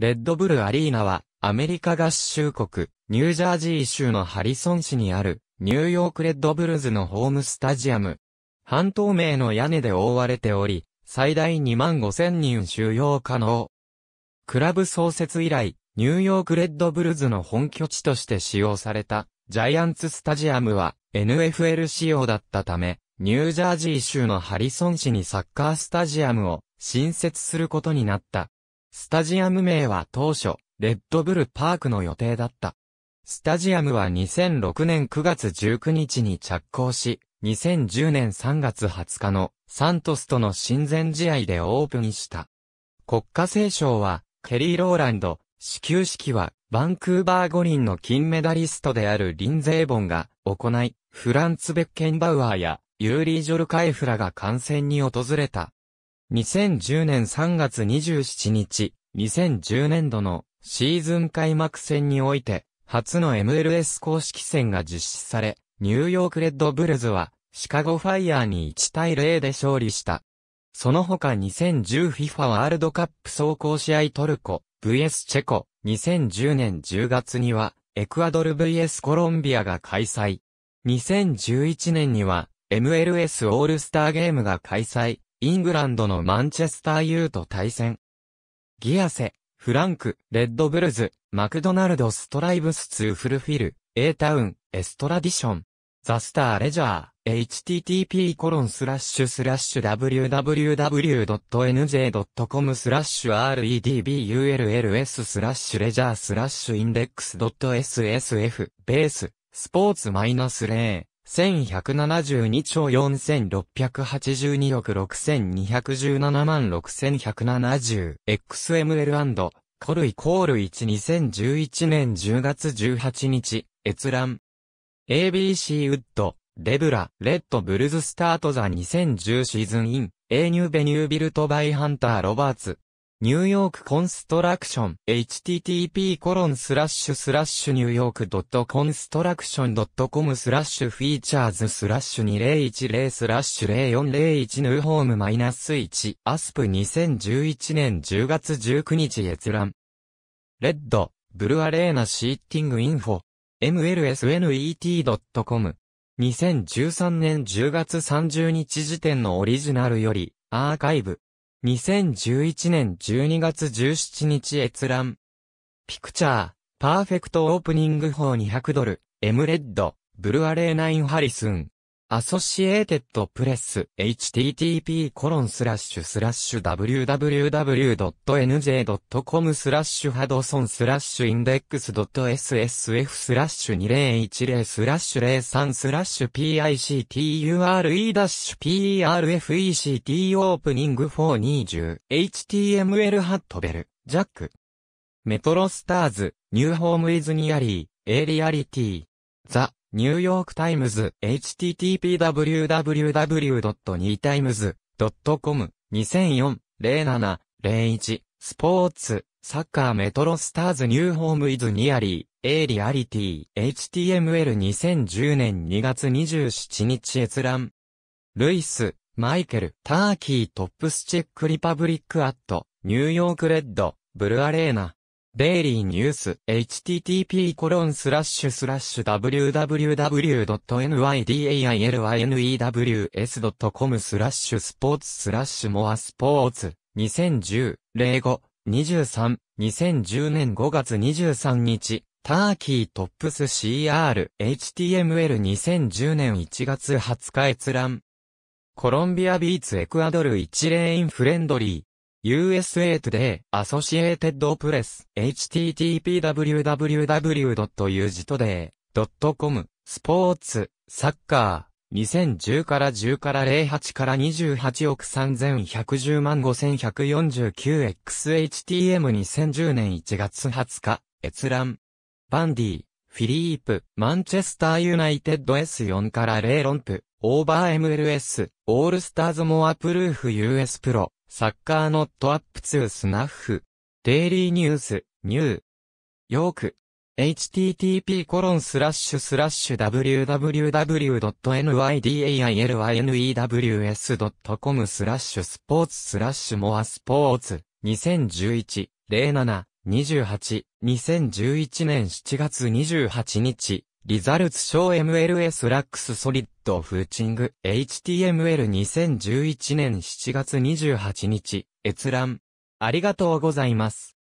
レッドブルアリーナは、アメリカ合衆国、ニュージャージー州のハリソン市にある、ニューヨークレッドブルズのホームスタジアム。半透明の屋根で覆われており、最大2万5千人収容可能。クラブ創設以来、ニューヨークレッドブルズの本拠地として使用された、ジャイアンツスタジアムは、NFL 仕様だったため、ニュージャージー州のハリソン市にサッカースタジアムを新設することになった。スタジアム名は当初、レッドブルパークの予定だった。スタジアムは2006年9月19日に着工し、2010年3月20日のサントスとの親善試合でオープンした。国家聖賞は、ケリー・ローランド、始球式は、バンクーバー五輪の金メダリストであるリンゼーボンが行い、フランツ・ベッケンバウアーやユーリー・ジョルカエフラが観戦に訪れた。2010年3月27日、2010年度のシーズン開幕戦において、初の MLS 公式戦が実施され、ニューヨークレッドブルズは、シカゴファイヤーに1対0で勝利した。その他 2010FIFA ワールドカップ走行試合トルコ VS チェコ2010年10月にはエクアドル VS コロンビアが開催。2011年には MLS オールスターゲームが開催。イングランドのマンチェスターユーと対戦。ギアセ、フランク、レッドブルズ、マクドナルドストライブスツー・フルフィル、エータウン、エストラディション、ザスターレジャー、http コロンスラッシュスラッシュ www.nj.com スラッシュ redbulls スラッシュレジャースラッシュインデックス .ssf ベース、スポーツマイナス0。1172兆4682億6217万 6170XML& コルイコール1 2011年10月18日、閲覧。ABC ウッド、デブラ、レッドブルズスタートザ2010シーズンイン、A ニューベニュービルトバイハンターロバーツ。ニューヨークコンストラクション http コロンスラッシュスラッシュニューヨークドットコンストラクションドットコムスラッシュフィーチャーズスラッシュ2010スラッシュ0401ヌーホームマイナス1アスプ2011年10月19日閲覧レッドブルアレーナシーティングインフォ mlsnet.com 2013年10月30日時点のオリジナルよりアーカイブ2011年12月17日閲覧。ピクチャー、パーフェクトオープニング法200ドル、エムレッド、ブルアレーナインハリスン。アソシエーテッドプレス http コロンスラッシュスラッシュ www.nj.com スラッシュハドソンスラッシュインデックス .ssf スラッシュ2010スラッシュ03スラッシュ picture ダッシュ prfect オープニング 420html ハットベルジャックメトロスターズニューホームイズニアリーエイリアリティザニューヨークタイムズ http://www.newtimes.com 2004-07-01スポーツサッカーメトロスターズニューホームイズニアリーエイリアリティ HTML2010 年2月27日閲覧ルイス、マイケル、ターキートップスチェックリパブリックアット、ニューヨークレッド、ブルアレーナ。デイリーニュース、http://www.nydailinews.com スラッシュスポーツスラッシュモアスポーツ2010 05 23 2010年5月23日ターキートップス CR HTML 2010年1月20日閲覧コロンビアビーツエクアドル1レインフレンドリー USA Today Associated Press http://www.utoday.com スポーツ、サッカー、2010から10から08から28億3110万 5149XHTM2010 年1月20日、閲覧。バンディ、フィリープ、マンチェスターユナイテッド S4 から0ロンプ、オーバー MLS、オールスターズモアプルーフ US プロ。サッカーノットアップツースナッフ。デイリーニュース、ニュー。ヨーク。http コロンスラッシュスラッシュ www.nydailnews.com スラッシュスポーツスラッシュモアスポーツ2011-07-28 2011年7月28日リザルツショー MLS ラックスソリッドフーチング HTML2011 年7月28日閲覧ありがとうございます。